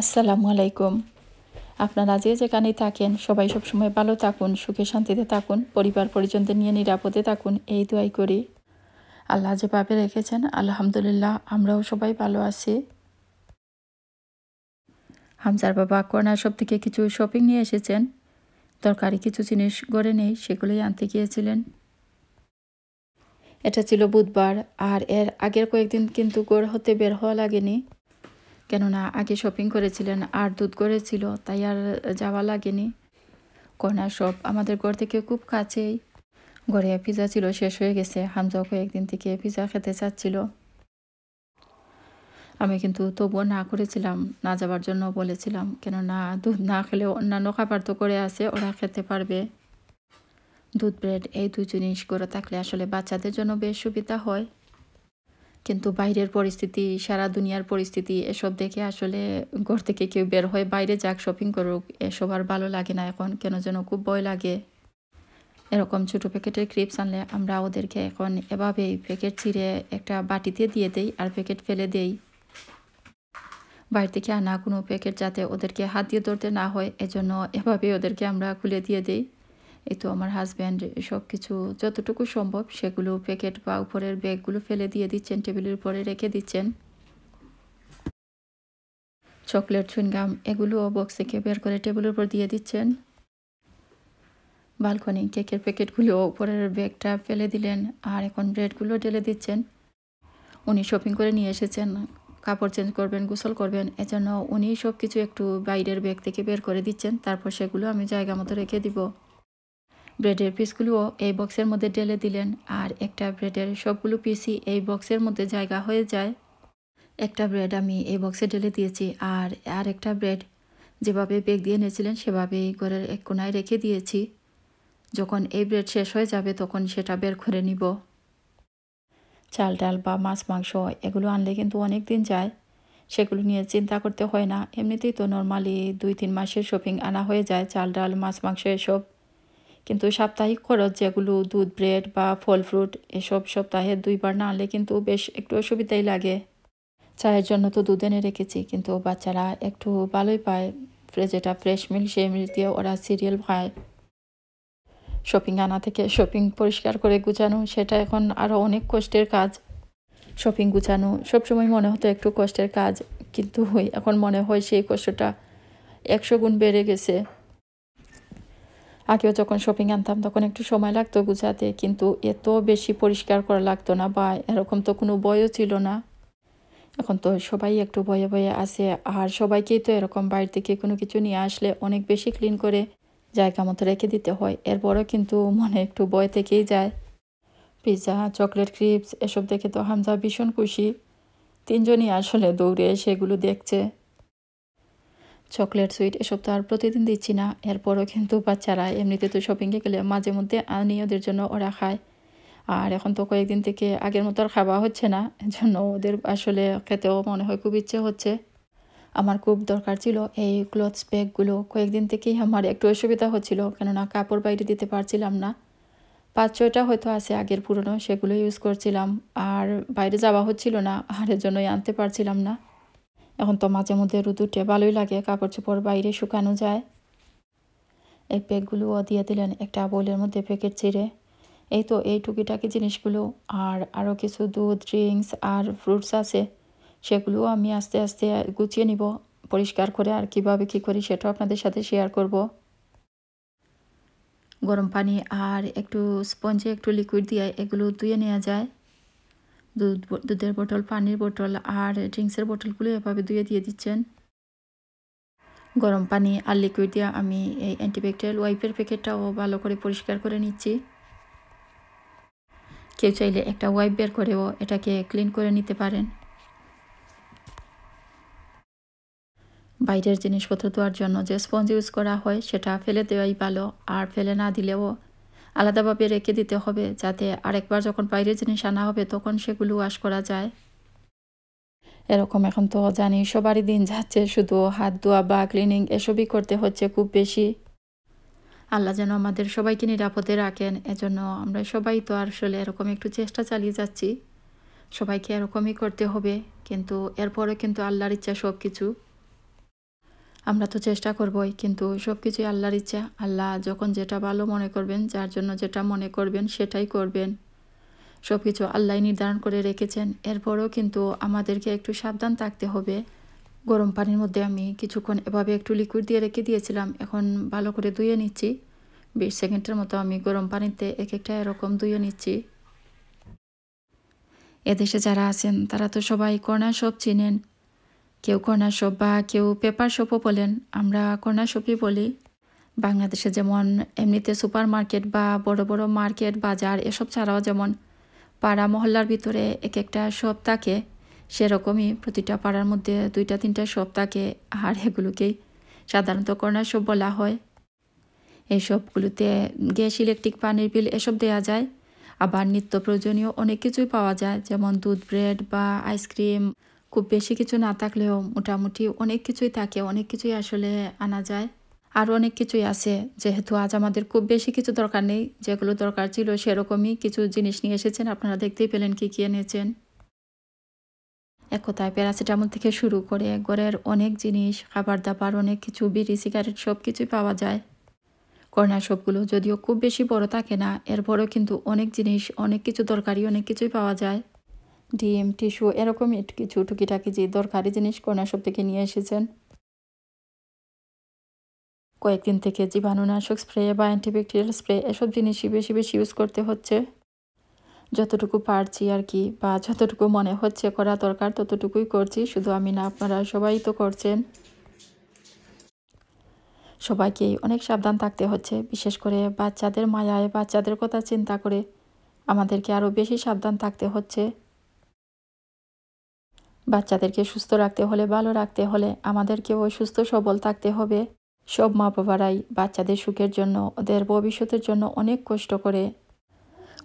আসসালামু আলাইকুম আপনারা যে যেখানেই থাকেন সবাই সবসময় ভালো থাকুন সুখে শান্তিতে থাকুন পরিবার পরিজনদের নিয়ে নিরাপদে থাকুন এই দোয়াই করি আল্লাহ যেভাবে রেখেছেন আলহামদুলিল্লাহ আমরাও সবাই ভালো আছি হামজার বাবা করোনার সব থেকে কিছু শপিং নিয়ে এসেছেন দরকারি কিছু জিনিস গড়ে নেই সেগুলোই আনতে গিয়েছিলেন এটা ছিল বুধবার আর এর আগের কয়েকদিন কিন্তু গড় হতে বের হওয়া লাগেনি কেননা আগে শপিং করেছিলেন আর দুধ করেছিল তাই আর যাওয়া লাগেনি কর্না শপ আমাদের ঘর থেকে খুব কাছেই ঘরে পিজা ছিল শেষ হয়ে গেছে হামজাও কয়েকদিন থেকে পিজা খেতে চাচ্ছিল আমি কিন্তু তবুও না করেছিলাম না যাওয়ার জন্য বলেছিলাম কেননা দুধ না খেলে অন্যান্য খাবার তো করে আছে ওরা খেতে পারবে দুধ ব্রেড এই দুই জিনিস করে থাকলে আসলে বাচ্চাদের জন্য বেশ সুবিধা হয় কিন্তু বাইরের পরিস্থিতি সারা দুনিয়ার পরিস্থিতি এসব দেখে আসলে ঘর থেকে কেউ বের হয়ে বাইরে যাক শপিং করুক এসব আর ভালো লাগে না এখন কেন যেন খুব ভয় লাগে এরকম ছোটো প্যাকেটের ক্রিপস আনলে আমরা ওদেরকে এখন এভাবেই প্যাকেট ছিঁড়ে একটা বাটিতে দিয়ে দেই আর প্যাকেট ফেলে দেই বাইরে থেকে আনা কোনো প্যাকেট যাতে ওদেরকে হাত দিয়ে ধরতে না হয় এজন্য এভাবেই ওদেরকে আমরা খুলে দিয়ে দিই এতো তো আমার হাজব্যান্ড সব কিছু যতটুকু সম্ভব সেগুলো প্যাকেট বা উপরের ব্যাগগুলো ফেলে দিয়ে দিচ্ছেন টেবিলের উপরে রেখে দিচ্ছেন চকলেট চুইনগাম এগুলোও বক্স থেকে বের করে টেবিলের উপর দিয়ে দিচ্ছেন বালকনি কেকের প্যাকেটগুলো উপরের ব্যাগটা ফেলে দিলেন আর এখন ব্রেডগুলো ঢেলে দিচ্ছেন উনি শপিং করে নিয়ে এসেছেন কাপড় চেঞ্জ করবেন গোসল করবেন এজন্য উনি সব কিছু একটু বাইরের ব্যাগ থেকে বের করে দিচ্ছেন তারপর সেগুলো আমি জায়গা মতো রেখে দিব ব্রেডের পিসগুলোও এই বক্সের মধ্যে ঢেলে দিলেন আর একটা ব্রেডের সবগুলো পিসই এই বক্সের মধ্যে জায়গা হয়ে যায় একটা ব্রেড আমি এই বক্সে ঢেলে দিয়েছি আর আর একটা ব্রেড যেভাবে বেগ দিয়ে নিয়েছিলেন সেভাবেই ঘরের এক কোনায় রেখে দিয়েছি যখন এই ব্রেড শেষ হয়ে যাবে তখন সেটা বের করে নিব চাল ডাল বা মাছ মাংস এগুলো আনলে কিন্তু অনেক দিন যায় সেগুলো নিয়ে চিন্তা করতে হয় না এমনিতেই তো নর্মালি দুই তিন মাসের শপিং আনা হয়ে যায় চাল ডাল মাছ মাংস এসব কিন্তু সাপ্তাহিক খরচ যেগুলো দুধ ব্রেড বা ফল ফ্রুট এসব সপ্তাহে দুইবার না আনলে কিন্তু বেশ একটু অসুবিধাই লাগে চায়ের জন্য তো দুধ এনে রেখেছি কিন্তু বাচ্চারা একটু ভালোই পায় যেটা ফ্রেশ মিল সেই মিল দিয়ে ওরা সিরিয়াল খায় শপিং আনা থেকে শপিং পরিষ্কার করে গুছানো সেটা এখন আরও অনেক কষ্টের কাজ শপিং গুছানো সবসময় মনে হতো একটু কষ্টের কাজ কিন্তু এখন মনে হয় সেই কষ্টটা একশো গুণ বেড়ে গেছে আগেও যখন শপিং আনতাম তখন একটু সময় লাগতো গুজাতে কিন্তু এত বেশি পরিষ্কার করা লাগতো না বা এরকম তো কোনো বয়ও ছিল না এখন তো সবাই একটু ভয়ে ভয়ে আসে আর সবাইকেই তো এরকম বাইরে থেকে কোনো কিছু নিয়ে আসলে অনেক বেশি ক্লিন করে জায়গা মতো রেখে দিতে হয় এরপরও কিন্তু মনে একটু ভয় থেকেই যায় পিৎজা চকলেট ক্রিপস এসব দেখে তো হামজা ভীষণ খুশি তিনজনই আসলে দৌড়ে সেগুলো দেখছে চকলেট সুইট এসব তো আর প্রতিদিন দিচ্ছি না এরপরও কিন্তু বাচ্চারা এমনিতে তো শপিংয়ে গেলে মাঝে মধ্যে আনি ওদের জন্য ওরা খায় আর এখন তো কয়েকদিন থেকে আগের মতো আর খাওয়া হচ্ছে না জন্য ওদের আসলে খেতেও মনে হয় খুব ইচ্ছে হচ্ছে আমার খুব দরকার ছিল এই ক্লথস ব্যাগগুলো কয়েকদিন থেকেই আমার একটু অসুবিধা হচ্ছিল কেননা কাপড় বাইরে দিতে পারছিলাম না পাঁচ ছয়টা হয়তো আছে আগের পুরনো সেগুলো ইউজ করছিলাম আর বাইরে যাওয়া হচ্ছিল না আর এর জন্যই আনতে পারছিলাম না এখন তো মাঝে মধ্যে রোদ ভালোই লাগে কাপড় চোপড় বাইরে শুকানো যায় এই প্যাকগুলোও দিয়ে দিলেন একটা বোলের মধ্যে প্যাকেট ছিঁড়ে এই তো এই টুকিটাকি জিনিসগুলো আর আরও কিছু দুধ ড্রিঙ্কস আর ফ্রুটস আছে সেগুলোও আমি আস্তে আস্তে গুছিয়ে নিব পরিষ্কার করে আর কিভাবে কি করি সেটাও আপনাদের সাথে শেয়ার করব গরম পানি আর একটু স্পঞ্জে একটু লিকুইড দিয়ে এগুলো ধুয়ে নেওয়া যায় দুধ দুধের বোতল পানির বোতল আর ড্রিঙ্কসের বোতলগুলো এভাবে ধুয়ে দিয়ে দিচ্ছেন গরম পানি আর লিকুইড দিয়ে আমি এই অ্যান্টিব্যাকটেরিয়াল ওয়াইপের প্যাকেটটাও ভালো করে পরিষ্কার করে নিচ্ছি কেউ চাইলে একটা ওয়াইপ বের করেও এটাকে ক্লিন করে নিতে পারেন বাইরের জিনিসপত্র ধোয়ার জন্য যে স্পঞ্জ ইউজ করা হয় সেটা ফেলে দেওয়াই ভালো আর ফেলে না দিলেও আলাদাভাবে রেখে দিতে হবে যাতে আরেকবার যখন বাইরের জিনিস আনা হবে তখন সেগুলো ওয়াশ করা যায় এরকম এখন তো জানি সবারই দিন যাচ্ছে শুধু হাত ধোয়া বা ক্লিনিং এসবই করতে হচ্ছে খুব বেশি আল্লাহ যেন আমাদের সবাইকে নিরাপদে রাখেন এজন্য আমরা সবাই তো আসলে এরকম একটু চেষ্টা চালিয়ে যাচ্ছি সবাইকে এরকমই করতে হবে কিন্তু এরপরে কিন্তু আল্লাহর ইচ্ছা সব কিছু আমরা তো চেষ্টা করবই কিন্তু সব কিছুই আল্লাহর ইচ্ছা আল্লাহ যখন যেটা ভালো মনে করবেন যার জন্য যেটা মনে করবেন সেটাই করবেন সব কিছু আল্লাহ নির্ধারণ করে রেখেছেন এরপরও কিন্তু আমাদেরকে একটু সাবধান থাকতে হবে গরম পানির মধ্যে আমি কিছুক্ষণ এভাবে একটু লিকুইড দিয়ে রেখে দিয়েছিলাম এখন ভালো করে ধুয়ে নিচ্ছি বিশ সেকেন্ডের মতো আমি গরম পানিতে এক একটা এরকম ধুয়ে নিচ্ছি এদেশে যারা আছেন তারা তো সবাই কণা সব চিনেন কেউ কর্ণাশপ বা কেউ পেপার শপও বলেন আমরা কর্ণাশপই বলি বাংলাদেশে যেমন এমনিতে সুপার মার্কেট বা বড় বড় মার্কেট বাজার এসব ছাড়াও যেমন পাড়া মহল্লার ভিতরে এক একটা শপ থাকে সেরকমই প্রতিটা পাড়ার মধ্যে দুইটা তিনটা শপ থাকে আর এগুলোকেই সাধারণত কর্ণাশপ বলা হয় এই শপগুলোতে গ্যাস ইলেকট্রিক পানির বিল এসব দেয়া যায় আবার নিত্য প্রয়োজনীয় অনেক কিছুই পাওয়া যায় যেমন দুধ ব্রেড বা আইসক্রিম খুব বেশি কিছু না থাকলেও মোটামুটি অনেক কিছুই থাকে অনেক কিছুই আসলে আনা যায় আর অনেক কিছুই আছে যেহেতু আজ আমাদের খুব বেশি কিছু দরকার নেই যেগুলো দরকার ছিল সেরকমই কিছু জিনিস নিয়ে এসেছেন আপনারা দেখতেই পেলেন কী কী এনেছেন এক কথায় প্যারাসিটামল থেকে শুরু করে ঘরের অনেক জিনিস খাবার দাবার অনেক কিছু বিড়ি সিগারেট সব কিছুই পাওয়া যায় কর্নার সবগুলো যদিও খুব বেশি বড় থাকে না এরপরও কিন্তু অনেক জিনিস অনেক কিছু দরকারি অনেক কিছুই পাওয়া যায় ডিম টিস্যু এরকমই কিছু টুকিটাকি যে দরকারি জিনিস কন্যা সব থেকে নিয়ে এসেছেন কয়েকদিন থেকে জীবাণুনাশক স্প্রে বা অ্যান্টিব্যাকটেরিয়াল স্প্রে এসব জিনিসই বেশি বেশি ইউজ করতে হচ্ছে যতটুকু পারছি আর কি বা যতটুকু মনে হচ্ছে করা দরকার ততটুকুই করছি শুধু আমি না আপনারা সবাই তো করছেন সবাইকেই অনেক সাবধান থাকতে হচ্ছে বিশেষ করে বাচ্চাদের মায়ায় বাচ্চাদের কথা চিন্তা করে আমাদেরকে আরও বেশি সাবধান থাকতে হচ্ছে বাচ্চাদেরকে সুস্থ রাখতে হলে ভালো রাখতে হলে আমাদেরকেও সুস্থ সবল থাকতে হবে সব মা বাবারাই বাচ্চাদের সুখের জন্য ওদের ভবিষ্যতের জন্য অনেক কষ্ট করে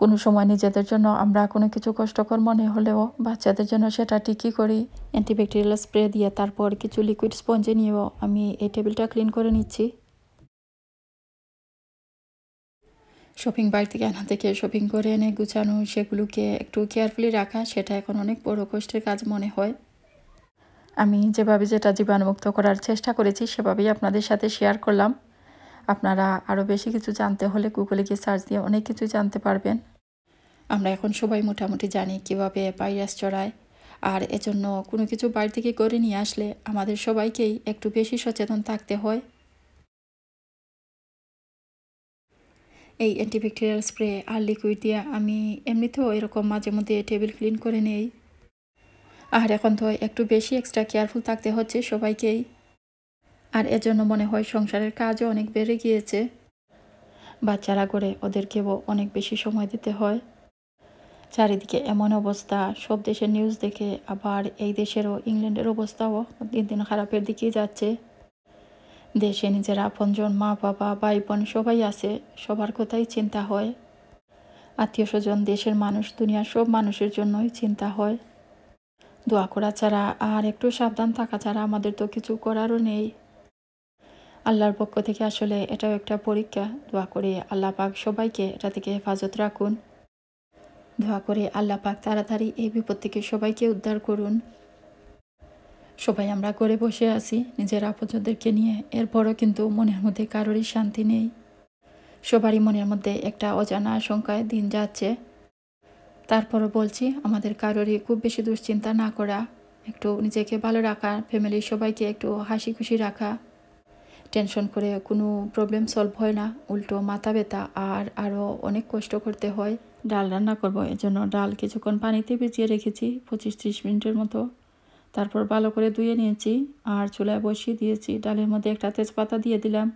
কোনো সময় নিজেদের জন্য আমরা কোনো কিছু কষ্টকর মনে হলেও বাচ্চাদের জন্য সেটা ঠিকই করি অ্যান্টিব্যাকটেরিয়াল স্প্রে দিয়ে তারপর কিছু লিকুইড স্পঞ্জে নিয়েও আমি এই টেবিলটা ক্লিন করে নিচ্ছি শপিং বাড়ি থেকে আনা থেকে শপিং করে এনে গুছানো সেগুলোকে একটু কেয়ারফুলি রাখা সেটা এখন অনেক বড় কষ্টের কাজ মনে হয় আমি যেভাবে যেটা জীবাণুমুক্ত করার চেষ্টা করেছি সেভাবেই আপনাদের সাথে শেয়ার করলাম আপনারা আরও বেশি কিছু জানতে হলে গুগলে গিয়ে সার্চ দিয়ে অনেক কিছু জানতে পারবেন আমরা এখন সবাই মোটামুটি জানি কিভাবে ভাইরাস চড়ায় আর এজন্য কোনো কিছু বাড়ি থেকে করে নিয়ে আসলে আমাদের সবাইকেই একটু বেশি সচেতন থাকতে হয় এই অ্যান্টিব্যাকটেরিয়াল স্প্রে আর লিকুইড দিয়ে আমি এমনিতেও এরকম মাঝে মধ্যে টেবিল ক্লিন করে নেই আর এখন তো একটু বেশি এক্সট্রা কেয়ারফুল থাকতে হচ্ছে সবাইকেই আর এজন্য মনে হয় সংসারের কাজও অনেক বেড়ে গিয়েছে বাচ্চারা করে ওদেরকেও অনেক বেশি সময় দিতে হয় চারিদিকে এমন অবস্থা সব দেশের নিউজ দেখে আবার এই দেশেরও ইংল্যান্ডের অবস্থাও দিন দিন খারাপের দিকেই যাচ্ছে দেশে নিজের আপনজন মা বাবা ভাই বোন সবাই আছে সবার কথাই চিন্তা হয় আত্মীয় স্বজন দেশের মানুষ দুনিয়ার সব মানুষের জন্যই চিন্তা হয় দোয়া করা ছাড়া আর একটু সাবধান থাকা ছাড়া আমাদের তো কিছু করারও নেই আল্লাহর পক্ষ থেকে আসলে এটাও একটা পরীক্ষা দোয়া করে আল্লাহ পাক সবাইকে এটা থেকে হেফাজত রাখুন দোয়া করে আল্লাহ পাক তাড়াতাড়ি এই বিপদ থেকে সবাইকে উদ্ধার করুন সবাই আমরা করে বসে আছি নিজের আপনজনদেরকে নিয়ে এরপরও কিন্তু মনের মধ্যে কারোরই শান্তি নেই সবারই মনের মধ্যে একটা অজানা আশঙ্কায় দিন যাচ্ছে তারপরও বলছি আমাদের কারোরই খুব বেশি দুশ্চিন্তা না করা একটু নিজেকে ভালো রাখা ফ্যামিলির সবাইকে একটু হাসি খুশি রাখা টেনশন করে কোনো প্রবলেম সলভ হয় না উল্টো মাথা ব্যথা আর আরও অনেক কষ্ট করতে হয় ডাল রান্না করবো এজন্য ডাল কিছুক্ষণ পানিতে ভিজিয়ে রেখেছি পঁচিশ ত্রিশ মিনিটের মতো তারপর ভালো করে ধুয়ে নিয়েছি আর চুলায় বসিয়ে দিয়েছি ডালের মধ্যে একটা তেজপাতা দিয়ে দিলাম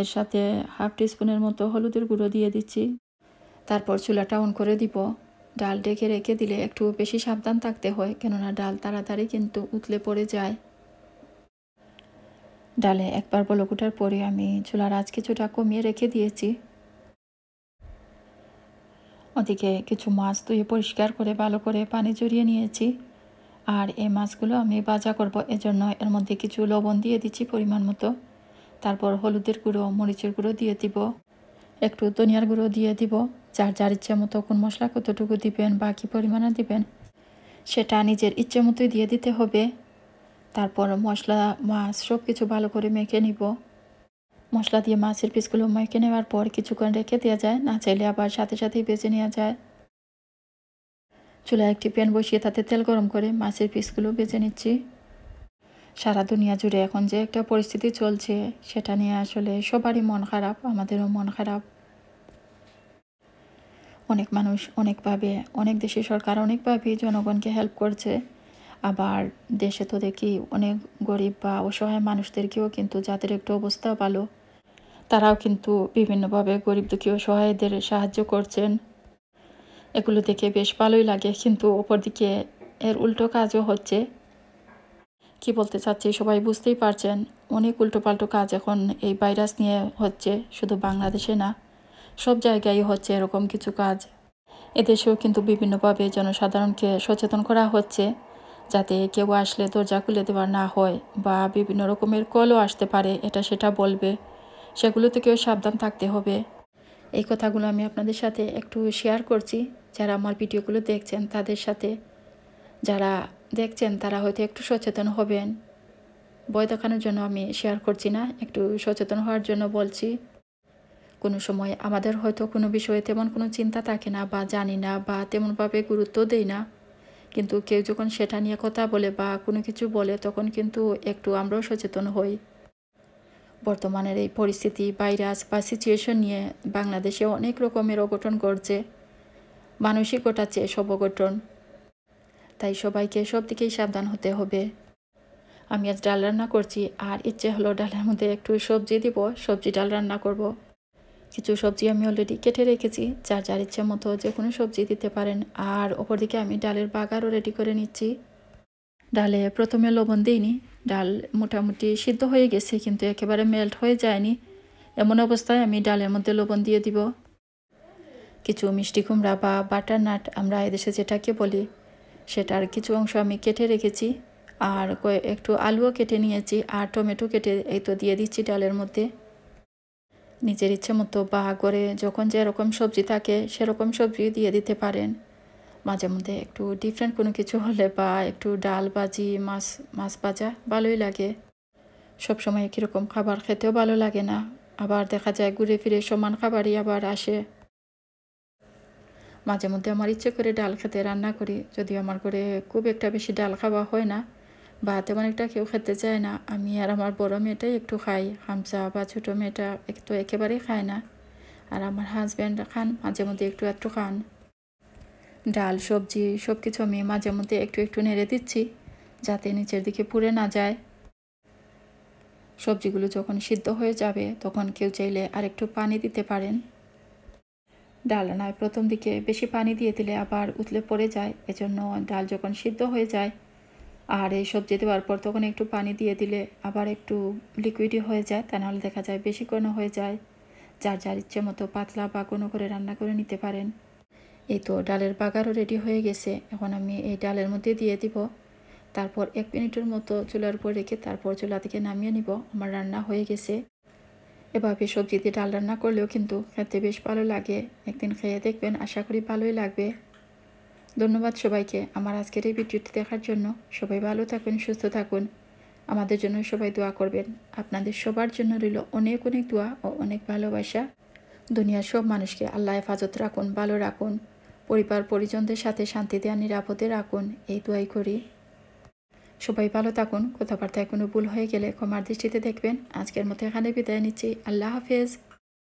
এর সাথে হাফ টিস্পুনের মতো হলুদের গুঁড়ো দিয়ে দিচ্ছি তারপর চুলাটা অন করে দিব ডাল ডেকে রেখে দিলে একটু বেশি সাবধান থাকতে হয় কেননা ডাল তাড়াতাড়ি কিন্তু উতলে পড়ে যায় ডালে একবার বলক পরে আমি চুলার আজ কিছুটা কমিয়ে রেখে দিয়েছি ওদিকে কিছু মাছ ধুয়ে পরিষ্কার করে ভালো করে পানি জড়িয়ে নিয়েছি আর এই মাছগুলো আমি ভাজা করব এজন্য এর মধ্যে কিছু লবণ দিয়ে দিচ্ছি পরিমাণ মতো তারপর হলুদের গুঁড়ো মরিচের গুঁড়ো দিয়ে দিব একটু ধনিয়ার গুঁড়ো দিয়ে দিব যার যার ইচ্ছে মতো কোন মশলা কতটুকু দিবেন বা কী পরিমাণে দিবেন সেটা নিজের ইচ্ছে মতোই দিয়ে দিতে হবে তারপর মশলা মাছ সব কিছু ভালো করে মেখে নিব মশলা দিয়ে মাছের পিসগুলো মেখে নেওয়ার পর কিছুক্ষণ রেখে দেওয়া যায় না চাইলে আবার সাথে সাথেই বেছে নেওয়া যায় চুলায় একটি প্যান বসিয়ে তাতে তেল গরম করে মাছের পিসগুলো বেছে নিচ্ছি সারা দুনিয়া জুড়ে এখন যে একটা পরিস্থিতি চলছে সেটা নিয়ে আসলে সবারই মন খারাপ আমাদেরও মন খারাপ অনেক মানুষ অনেকভাবে অনেক দেশে সরকার অনেকভাবে জনগণকে হেল্প করছে আবার দেশে তো দেখি অনেক গরিব বা অসহায় মানুষদেরকেও কিন্তু যাদের একটু অবস্থা ভালো তারাও কিন্তু বিভিন্নভাবে গরিব দুঃখী অসহায়দের সাহায্য করছেন এগুলো দেখে বেশ ভালোই লাগে কিন্তু ওপর দিকে এর উল্টো কাজও হচ্ছে কি বলতে চাচ্ছি সবাই বুঝতেই পারছেন অনেক উল্টোপাল্টো কাজ এখন এই ভাইরাস নিয়ে হচ্ছে শুধু বাংলাদেশে না সব জায়গায় হচ্ছে এরকম কিছু কাজ এদেশেও কিন্তু বিভিন্নভাবে জনসাধারণকে সচেতন করা হচ্ছে যাতে কেউ আসলে দরজা খুলে দেওয়ার না হয় বা বিভিন্ন রকমের কলও আসতে পারে এটা সেটা বলবে সেগুলো থেকেও সাবধান থাকতে হবে এই কথাগুলো আমি আপনাদের সাথে একটু শেয়ার করছি যারা আমার ভিডিওগুলো দেখছেন তাদের সাথে যারা দেখছেন তারা হয়তো একটু সচেতন হবেন বই দেখানোর জন্য আমি শেয়ার করছি না একটু সচেতন হওয়ার জন্য বলছি কোনো সময় আমাদের হয়তো কোনো বিষয়ে তেমন কোনো চিন্তা থাকে না বা জানি না বা তেমনভাবে গুরুত্ব দেই না কিন্তু কেউ যখন সেটা নিয়ে কথা বলে বা কোনো কিছু বলে তখন কিন্তু একটু আমরাও সচেতন হই বর্তমানের এই পরিস্থিতি ভাইরাস বা সিচুয়েশন নিয়ে বাংলাদেশে অনেক রকমের অঘটন ঘটছে মানসিক ঘটাচ্ছে সব অঘটন তাই সবাইকে সব দিকেই সাবধান হতে হবে আমি আজ ডাল রান্না করছি আর ইচ্ছে হলো ডালের মধ্যে একটু সবজি দিব সবজি ডাল রান্না করব। কিছু সবজি আমি অলরেডি কেটে রেখেছি যার যার ইচ্ছে মতো যে কোনো সবজি দিতে পারেন আর দিকে আমি ডালের বাগারও রেডি করে নিচ্ছি ডালে প্রথমে লবণ দিইনি ডাল মোটামুটি সিদ্ধ হয়ে গেছে কিন্তু একেবারে মেল্ট হয়ে যায়নি এমন অবস্থায় আমি ডালের মধ্যে লবণ দিয়ে দিব কিছু মিষ্টি কুমড়া বা বাটারনাট আমরা এদেশে যেটাকে বলি সেটার কিছু অংশ আমি কেটে রেখেছি আর একটু আলুও কেটে নিয়েছি আর টমেটো কেটে এই তো দিয়ে দিচ্ছি ডালের মধ্যে নিজের ইচ্ছে মতো বা করে যখন যেরকম সবজি থাকে সেরকম সবজি দিয়ে দিতে পারেন মাঝে মধ্যে একটু ডিফারেন্ট কোনো কিছু হলে বা একটু ডাল ভাজি মাছ মাছ ভাজা ভালোই লাগে সবসময় কীরকম খাবার খেতেও ভালো লাগে না আবার দেখা যায় ঘুরে ফিরে সমান খাবারই আবার আসে মাঝে মধ্যে আমার ইচ্ছে করে ডাল খেতে রান্না করি যদিও আমার করে খুব একটা বেশি ডাল খাওয়া হয় না বা তেমন একটা কেউ খেতে চায় না আমি আর আমার বড় মেয়েটাই একটু খাই হামসা বা ছোটো মেয়েটা একটু একেবারেই খায় না আর আমার হাজব্যান্ড খান মাঝে মধ্যে একটু একটু খান ডাল সবজি সব কিছু আমি মাঝে মধ্যে একটু একটু নেড়ে দিচ্ছি যাতে নিচের দিকে পুড়ে না যায় সবজিগুলো যখন সিদ্ধ হয়ে যাবে তখন কেউ চাইলে আর একটু পানি দিতে পারেন ডাল রান্নায় প্রথম দিকে বেশি পানি দিয়ে দিলে আবার উতলে পড়ে যায় এজন্য ডাল যখন সিদ্ধ হয়ে যায় আর এই সবজি দেওয়ার পর তখন একটু পানি দিয়ে দিলে আবার একটু লিকুইডই হয়ে যায় তা নাহলে দেখা যায় বেশি ঘন হয়ে যায় যার যার ইচ্ছে মতো পাতলা বা কোনো করে রান্না করে নিতে পারেন এই তো ডালের বাগারও রেডি হয়ে গেছে এখন আমি এই ডালের মধ্যে দিয়ে দিব তারপর এক মিনিটের মতো চুলার উপর রেখে তারপর চুলা থেকে নামিয়ে নিব আমার রান্না হয়ে গেছে এভাবে সবজি দিয়ে ডাল রান্না করলেও কিন্তু খেতে বেশ ভালো লাগে একদিন খেয়ে দেখবেন আশা করি ভালোই লাগবে ধন্যবাদ সবাইকে আমার আজকের এই ভিডিওটি দেখার জন্য সবাই ভালো থাকুন সুস্থ থাকুন আমাদের জন্য সবাই দোয়া করবেন আপনাদের সবার জন্য রইল অনেক অনেক দোয়া ও অনেক ভালোবাসা দুনিয়ার সব মানুষকে আল্লাহ হেফাজত রাখুন ভালো রাখুন পরিবার পরিজনদের সাথে শান্তিতে আর নিরাপদে রাখুন এই দোয়াই করি সবাই ভালো থাকুন কথাবার্তায় কোনো ভুল হয়ে গেলে ক্ষমার দৃষ্টিতে দেখবেন আজকের মতো এখানে বিদায় নিচ্ছি আল্লাহ হাফেজ